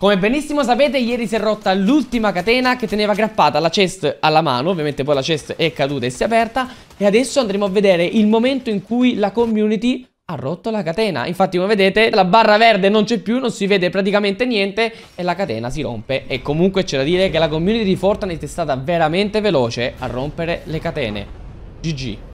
Come benissimo sapete ieri si è rotta l'ultima catena che teneva aggrappata la chest alla mano Ovviamente poi la chest è caduta e si è aperta E adesso andremo a vedere il momento in cui la community ha rotto la catena Infatti come vedete la barra verde non c'è più, non si vede praticamente niente E la catena si rompe E comunque c'è da dire che la community di Fortnite è stata veramente veloce a rompere le catene GG